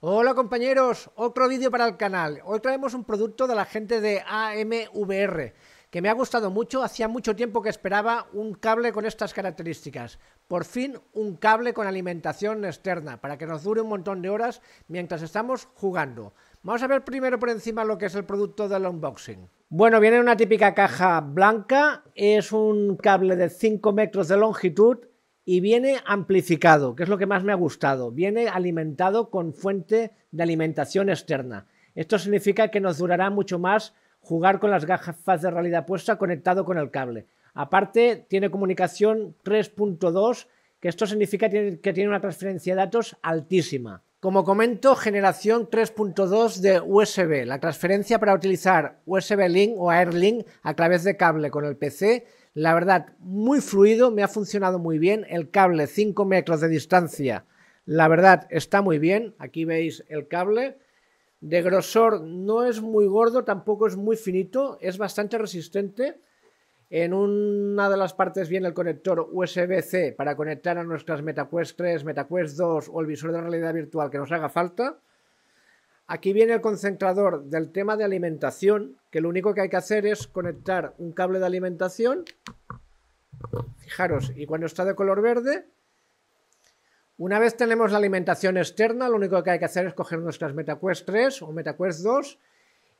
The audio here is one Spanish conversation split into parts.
Hola compañeros, otro vídeo para el canal. Hoy traemos un producto de la gente de AMVR que me ha gustado mucho, hacía mucho tiempo que esperaba un cable con estas características. Por fin un cable con alimentación externa para que nos dure un montón de horas mientras estamos jugando. Vamos a ver primero por encima lo que es el producto del unboxing. Bueno, viene una típica caja blanca, es un cable de 5 metros de longitud y viene amplificado, que es lo que más me ha gustado. Viene alimentado con fuente de alimentación externa. Esto significa que nos durará mucho más jugar con las gafas de realidad puesta conectado con el cable. Aparte, tiene comunicación 3.2, que esto significa que tiene una transferencia de datos altísima. Como comento, generación 3.2 de USB. La transferencia para utilizar USB Link o Link a través de cable con el PC la verdad, muy fluido, me ha funcionado muy bien. El cable 5 metros de distancia, la verdad, está muy bien. Aquí veis el cable. De grosor no es muy gordo, tampoco es muy finito, es bastante resistente. En una de las partes viene el conector USB-C para conectar a nuestras MetaQuest 3, MetaQuest 2 o el visor de realidad virtual que nos haga falta. Aquí viene el concentrador del tema de alimentación, que lo único que hay que hacer es conectar un cable de alimentación. Fijaros, y cuando está de color verde, una vez tenemos la alimentación externa, lo único que hay que hacer es coger nuestras MetaQuest 3 o MetaQuest 2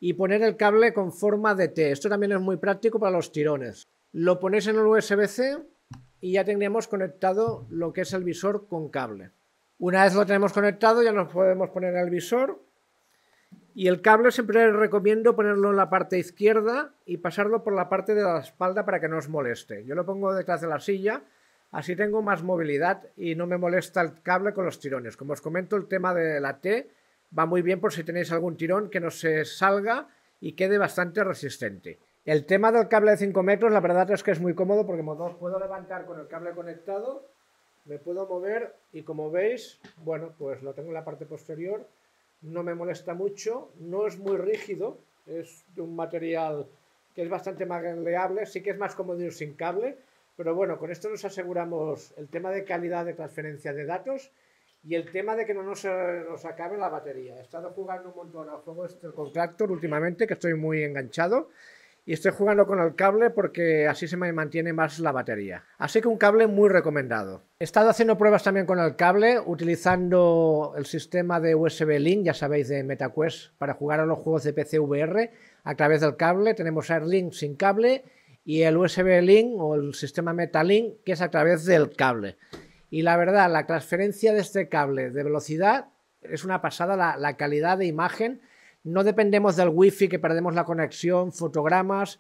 y poner el cable con forma de T. Esto también es muy práctico para los tirones. Lo ponéis en el USB-C y ya tendríamos conectado lo que es el visor con cable. Una vez lo tenemos conectado ya nos podemos poner el visor y el cable siempre recomiendo ponerlo en la parte izquierda y pasarlo por la parte de la espalda para que no os moleste. Yo lo pongo detrás de la silla, así tengo más movilidad y no me molesta el cable con los tirones. Como os comento, el tema de la T va muy bien por si tenéis algún tirón que no se salga y quede bastante resistente. El tema del cable de 5 metros, la verdad es que es muy cómodo porque puedo levantar con el cable conectado, me puedo mover y como veis, bueno, pues lo tengo en la parte posterior no me molesta mucho, no es muy rígido, es de un material que es bastante maleable, sí que es más cómodo sin cable, pero bueno, con esto nos aseguramos el tema de calidad de transferencia de datos y el tema de que no nos, eh, nos acabe la batería. He estado jugando un montón a juegos con Tractor últimamente, que estoy muy enganchado y estoy jugando con el cable porque así se me mantiene más la batería. Así que un cable muy recomendado. He estado haciendo pruebas también con el cable utilizando el sistema de USB Link, ya sabéis, de MetaQuest para jugar a los juegos de PC VR a través del cable. Tenemos Air Link sin cable y el USB Link o el sistema MetaLink que es a través del cable. Y la verdad, la transferencia de este cable de velocidad es una pasada, la calidad de imagen no dependemos del wifi que perdemos la conexión, fotogramas.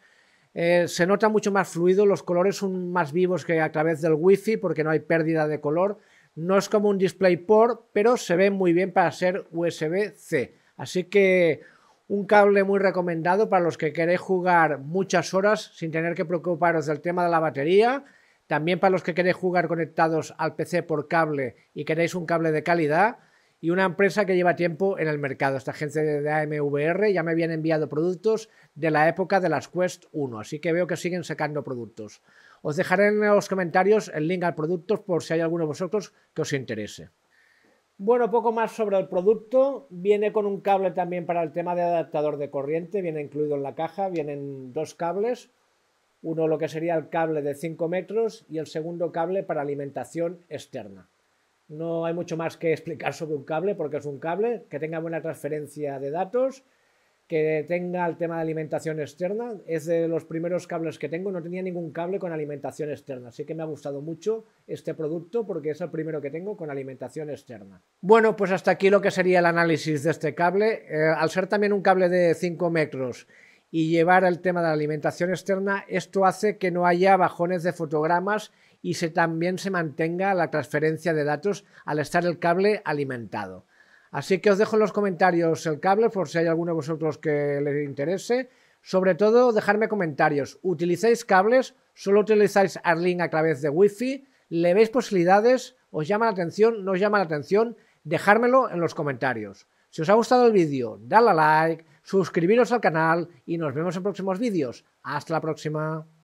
Eh, se nota mucho más fluido, los colores son más vivos que a través del wifi porque no hay pérdida de color. No es como un DisplayPort, pero se ve muy bien para ser USB-C. Así que un cable muy recomendado para los que queréis jugar muchas horas sin tener que preocuparos del tema de la batería. También para los que queréis jugar conectados al PC por cable y queréis un cable de calidad y una empresa que lleva tiempo en el mercado. Esta agencia de AMVR ya me habían enviado productos de la época de las Quest 1, así que veo que siguen sacando productos. Os dejaré en los comentarios el link al producto por si hay alguno de vosotros que os interese. Bueno, poco más sobre el producto. Viene con un cable también para el tema de adaptador de corriente, viene incluido en la caja, vienen dos cables. Uno lo que sería el cable de 5 metros y el segundo cable para alimentación externa. No hay mucho más que explicar sobre un cable, porque es un cable que tenga buena transferencia de datos, que tenga el tema de alimentación externa. Es de los primeros cables que tengo, no tenía ningún cable con alimentación externa, así que me ha gustado mucho este producto porque es el primero que tengo con alimentación externa. Bueno, pues hasta aquí lo que sería el análisis de este cable. Eh, al ser también un cable de 5 metros y llevar el tema de la alimentación externa, esto hace que no haya bajones de fotogramas y se, también se mantenga la transferencia de datos al estar el cable alimentado. Así que os dejo en los comentarios el cable por si hay alguno de vosotros que les interese. Sobre todo, dejarme comentarios. ¿Utilizáis cables? ¿Solo utilizáis Arlink a través de Wi-Fi? ¿Le veis posibilidades? ¿Os llama la atención? ¿No os llama la atención? Dejármelo en los comentarios. Si os ha gustado el vídeo, dale a like, suscribiros al canal y nos vemos en próximos vídeos. Hasta la próxima.